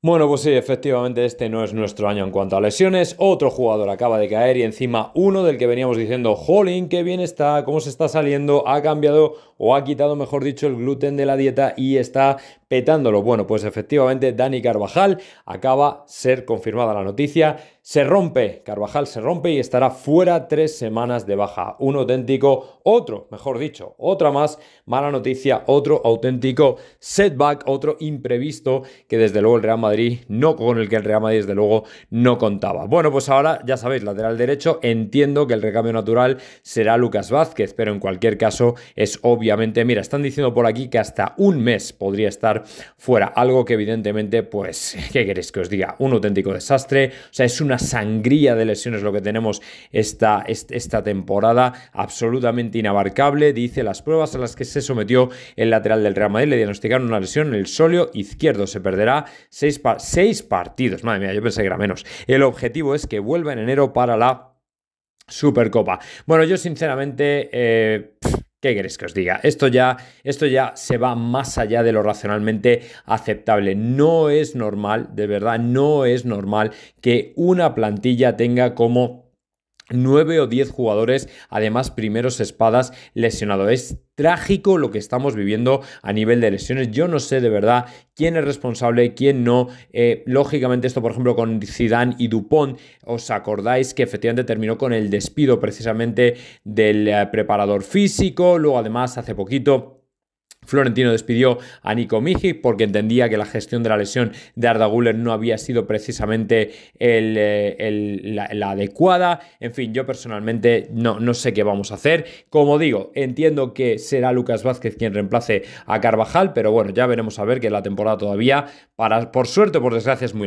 Bueno, pues sí, efectivamente este no es nuestro año en cuanto a lesiones. Otro jugador acaba de caer y encima uno del que veníamos diciendo, jolín, qué bien está, cómo se está saliendo, ha cambiado o ha quitado, mejor dicho, el gluten de la dieta y está petándolo. Bueno, pues efectivamente Dani Carvajal acaba ser confirmada la noticia. Se rompe, Carvajal se rompe y estará fuera tres semanas de baja. Un auténtico, otro, mejor dicho, otra más mala noticia, otro auténtico setback, otro imprevisto que desde luego el Real Madrid, no con el que el Real Madrid desde luego no contaba. Bueno, pues ahora ya sabéis, lateral derecho, entiendo que el recambio natural será Lucas Vázquez, pero en cualquier caso es obviamente, mira, están diciendo por aquí que hasta un mes podría estar fuera. Algo que evidentemente, pues, ¿qué queréis que os diga? Un auténtico desastre. O sea, es una sangría de lesiones lo que tenemos esta, esta temporada, absolutamente inabarcable. Dice las pruebas a las que se sometió el lateral del Real Madrid le diagnosticaron una lesión en el solio izquierdo. Se perderá seis, partidos. Madre mía, yo pensé que era menos. El objetivo es que vuelva en enero para la Supercopa. Bueno, yo sinceramente... Eh, ¿Qué queréis que os diga? Esto ya, esto ya se va más allá de lo racionalmente aceptable. No es normal, de verdad, no es normal que una plantilla tenga como 9 o 10 jugadores, además primeros espadas lesionado. Es trágico lo que estamos viviendo a nivel de lesiones. Yo no sé de verdad quién es responsable, quién no. Eh, lógicamente esto, por ejemplo, con Zidane y Dupont, os acordáis que efectivamente terminó con el despido precisamente del eh, preparador físico, luego además hace poquito Florentino despidió a Nico Miji porque entendía que la gestión de la lesión de Arda Guller no había sido precisamente eh, la, adecuada. En fin, yo personalmente no, no sé qué vamos a hacer. Como digo, entiendo que será Lucas Vázquez quien reemplace a Carvajal, pero bueno, ya veremos a ver que la temporada todavía, para, por suerte o por desgracia, es muy larga.